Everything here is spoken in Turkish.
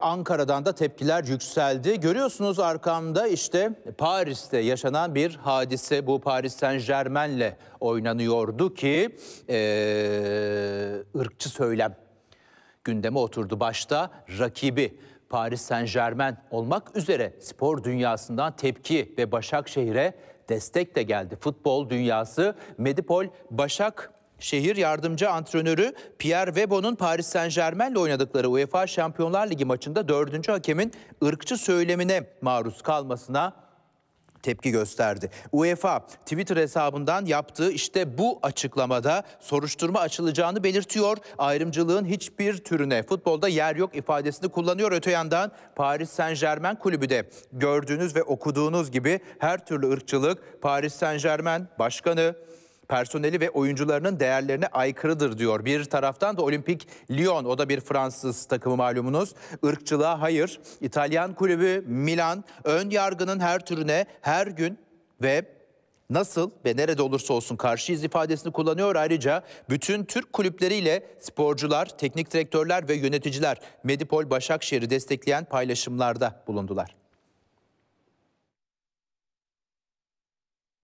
Ankara'dan da tepkiler yükseldi. Görüyorsunuz arkamda işte Paris'te yaşanan bir hadise. Bu Paris Saint Germain'le oynanıyordu ki ee, ırkçı söylem gündeme oturdu. Başta rakibi Paris Saint Germain olmak üzere spor dünyasından tepki ve Başakşehir'e destek de geldi. Futbol dünyası Medipol Başak Şehir yardımcı antrenörü Pierre Webo'nun Paris Saint Germain'le oynadıkları UEFA Şampiyonlar Ligi maçında dördüncü hakemin ırkçı söylemine maruz kalmasına tepki gösterdi. UEFA Twitter hesabından yaptığı işte bu açıklamada soruşturma açılacağını belirtiyor. Ayrımcılığın hiçbir türüne futbolda yer yok ifadesini kullanıyor. Öte yandan Paris Saint Germain kulübü de gördüğünüz ve okuduğunuz gibi her türlü ırkçılık Paris Saint Germain başkanı personeli ve oyuncularının değerlerine aykırıdır diyor. Bir taraftan da Olimpik Lyon o da bir Fransız takımı malumunuz. Irkçılığa hayır. İtalyan kulübü Milan ön yargının her türüne her gün ve nasıl ve nerede olursa olsun karşıyız ifadesini kullanıyor. Ayrıca bütün Türk kulüpleriyle sporcular, teknik direktörler ve yöneticiler Medipol Başakşehir'i destekleyen paylaşımlarda bulundular.